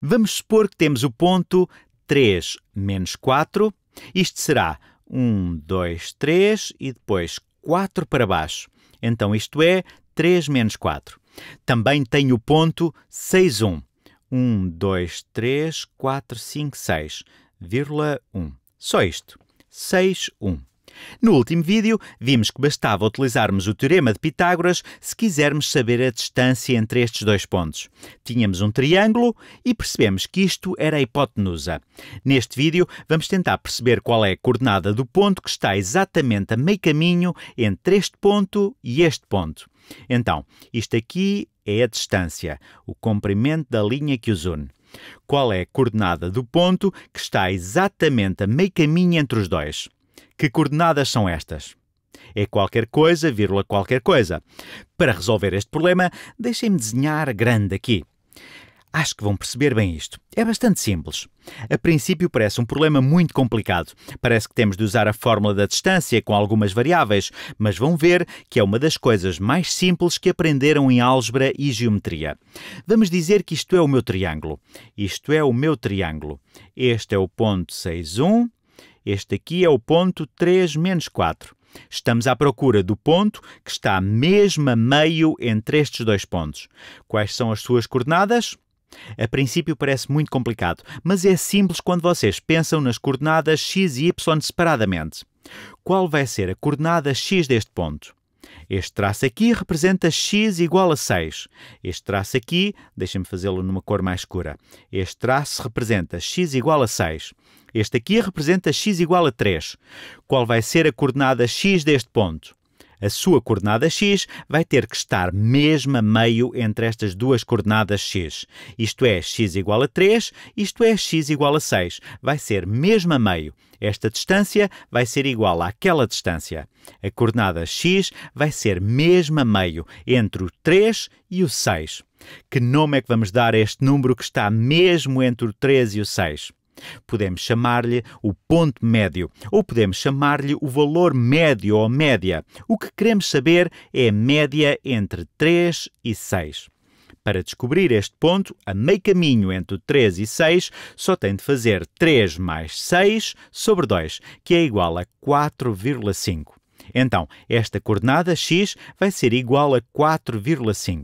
Vamos supor que temos o ponto 3 menos 4. Isto será 1, 2, 3 e depois 4 para baixo. Então isto é 3 menos 4. Também tem o ponto 6, 1. 1, 2, 3, 4, 5, 6, vírgula 1. Só isto. 6, 1. No último vídeo, vimos que bastava utilizarmos o Teorema de Pitágoras se quisermos saber a distância entre estes dois pontos. Tínhamos um triângulo e percebemos que isto era a hipotenusa. Neste vídeo, vamos tentar perceber qual é a coordenada do ponto que está exatamente a meio caminho entre este ponto e este ponto. Então, isto aqui é a distância, o comprimento da linha que os une. Qual é a coordenada do ponto que está exatamente a meio caminho entre os dois? Que coordenadas são estas? É qualquer coisa, vírgula qualquer coisa. Para resolver este problema, deixem-me desenhar grande aqui. Acho que vão perceber bem isto. É bastante simples. A princípio parece um problema muito complicado. Parece que temos de usar a fórmula da distância com algumas variáveis, mas vão ver que é uma das coisas mais simples que aprenderam em álgebra e geometria. Vamos dizer que isto é o meu triângulo. Isto é o meu triângulo. Este é o ponto 6,1. Este aqui é o ponto 3 menos 4. Estamos à procura do ponto que está mesmo a meio entre estes dois pontos. Quais são as suas coordenadas? A princípio parece muito complicado, mas é simples quando vocês pensam nas coordenadas x e y separadamente. Qual vai ser a coordenada x deste ponto? Este traço aqui representa x igual a 6. Este traço aqui, deixem-me fazê-lo numa cor mais escura. Este traço representa x igual a 6. Este aqui representa x igual a 3. Qual vai ser a coordenada x deste ponto? a sua coordenada x vai ter que estar mesmo a meio entre estas duas coordenadas x. Isto é, x igual a 3, isto é, x igual a 6. Vai ser mesmo a meio. Esta distância vai ser igual àquela distância. A coordenada x vai ser mesmo a meio entre o 3 e o 6. Que nome é que vamos dar a este número que está mesmo entre o 3 e o 6? Podemos chamar-lhe o ponto médio ou podemos chamar-lhe o valor médio ou média. O que queremos saber é a média entre 3 e 6. Para descobrir este ponto, a meio caminho entre o 3 e 6, só tem de fazer 3 mais 6 sobre 2, que é igual a 4,5. Então, esta coordenada x vai ser igual a 4,5.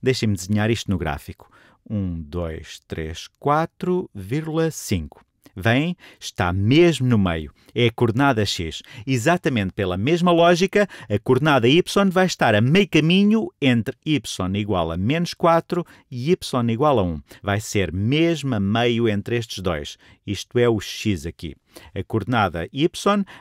Deixem-me desenhar isto no gráfico. 1, 2, 3, 4,5. Vem, está mesmo no meio. É a coordenada x. Exatamente pela mesma lógica, a coordenada y vai estar a meio caminho entre y igual a menos 4 e y igual a 1. Vai ser mesmo a meio entre estes dois. Isto é o x aqui. A coordenada y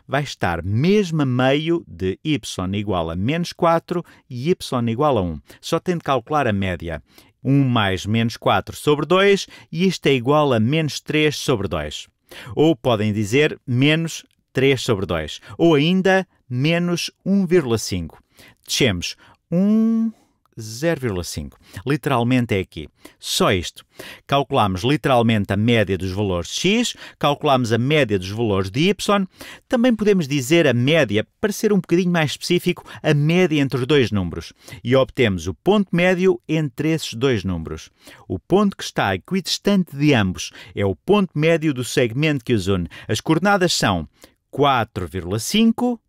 vai estar mesmo a meio de y igual a menos 4 e y igual a 1. Só tem de calcular a média. 1 mais menos 4 sobre 2 e isto é igual a menos 3 sobre 2. Ou podem dizer menos 3 sobre 2. Ou ainda menos 1,5. Deixemos 1, 0,5. Literalmente é aqui. Só isto. Calculamos literalmente a média dos valores x, calculamos a média dos valores de y, também podemos dizer a média, para ser um bocadinho mais específico, a média entre os dois números. E obtemos o ponto médio entre esses dois números. O ponto que está equidistante de ambos é o ponto médio do segmento que os une. As coordenadas são 4,5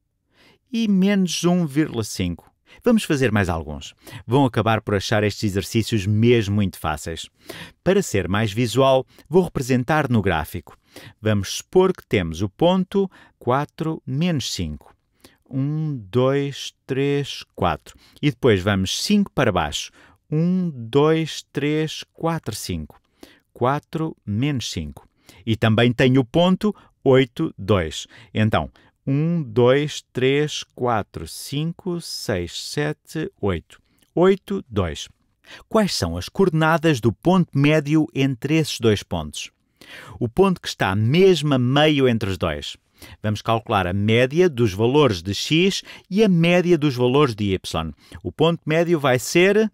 e menos 1,5. Vamos fazer mais alguns. Vão acabar por achar estes exercícios mesmo muito fáceis. Para ser mais visual, vou representar no gráfico. Vamos supor que temos o ponto 4 menos 5. 1, 2, 3, 4. E depois vamos 5 para baixo. 1, 2, 3, 4, 5. 4 menos 5. E também tenho o ponto 8, 2. Então, 1, 2, 3, 4, 5, 6, 7, 8. 8, 2. Quais são as coordenadas do ponto médio entre esses dois pontos? O ponto que está mesmo a meio entre os dois. Vamos calcular a média dos valores de x e a média dos valores de y. O ponto médio vai ser.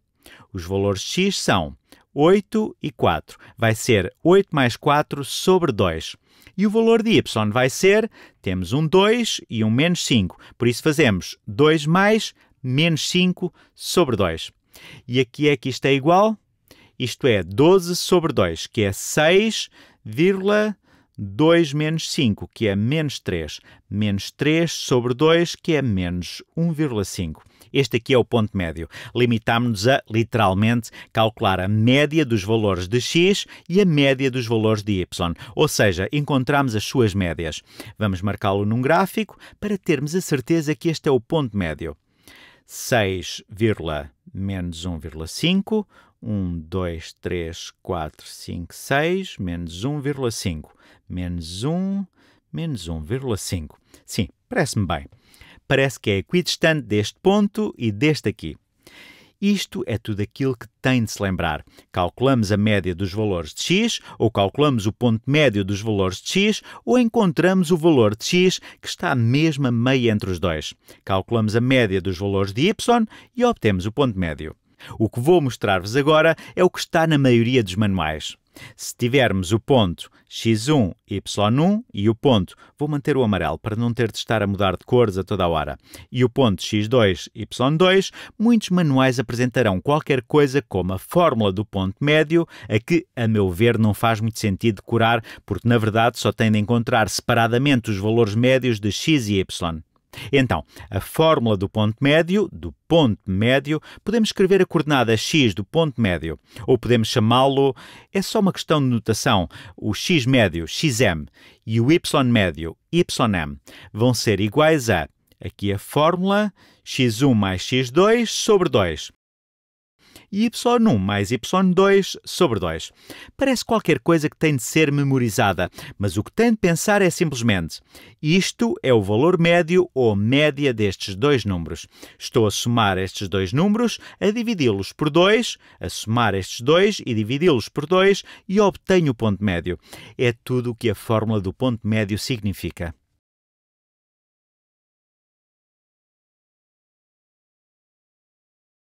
Os valores de x são 8 e 4. Vai ser 8 mais 4 sobre 2. E o valor de y vai ser, temos um 2 e um menos 5. Por isso fazemos 2 mais menos 5 sobre 2. E aqui é que isto é igual? Isto é 12 sobre 2, que é 6,5. 2 menos 5, que é menos 3, menos 3 sobre 2, que é menos 1,5. Este aqui é o ponto médio. Limitámos-nos a, literalmente, calcular a média dos valores de x e a média dos valores de y, ou seja, encontramos as suas médias. Vamos marcá-lo num gráfico para termos a certeza que este é o ponto médio. 6, menos 1,5 1, 2, 3, 4, 5, 6, menos 1,5. Menos 1, menos 1,5. Sim, parece-me bem. Parece que é equidistante deste ponto e deste aqui. Isto é tudo aquilo que tem de se lembrar. Calculamos a média dos valores de x, ou calculamos o ponto médio dos valores de x, ou encontramos o valor de x que está mesmo a meio entre os dois. Calculamos a média dos valores de y e obtemos o ponto médio. O que vou mostrar-vos agora é o que está na maioria dos manuais. Se tivermos o ponto x1, y1 e o ponto, vou manter o amarelo para não ter de estar a mudar de cores a toda a hora, e o ponto x2, y2, muitos manuais apresentarão qualquer coisa como a fórmula do ponto médio, a que, a meu ver, não faz muito sentido decorar, porque na verdade só tem de encontrar separadamente os valores médios de x e y. Então, a fórmula do ponto médio, do ponto médio, podemos escrever a coordenada x do ponto médio, ou podemos chamá-lo, é só uma questão de notação, o x médio, xm, e o y médio, ym, vão ser iguais a, aqui a fórmula, x1 mais x2 sobre 2 e y1 mais y2 sobre 2. Parece qualquer coisa que tem de ser memorizada, mas o que tem de pensar é simplesmente isto é o valor médio ou média destes dois números. Estou a somar estes dois números, a dividi-los por 2, a somar estes dois e dividi-los por 2 e obtenho o ponto médio. É tudo o que a fórmula do ponto médio significa.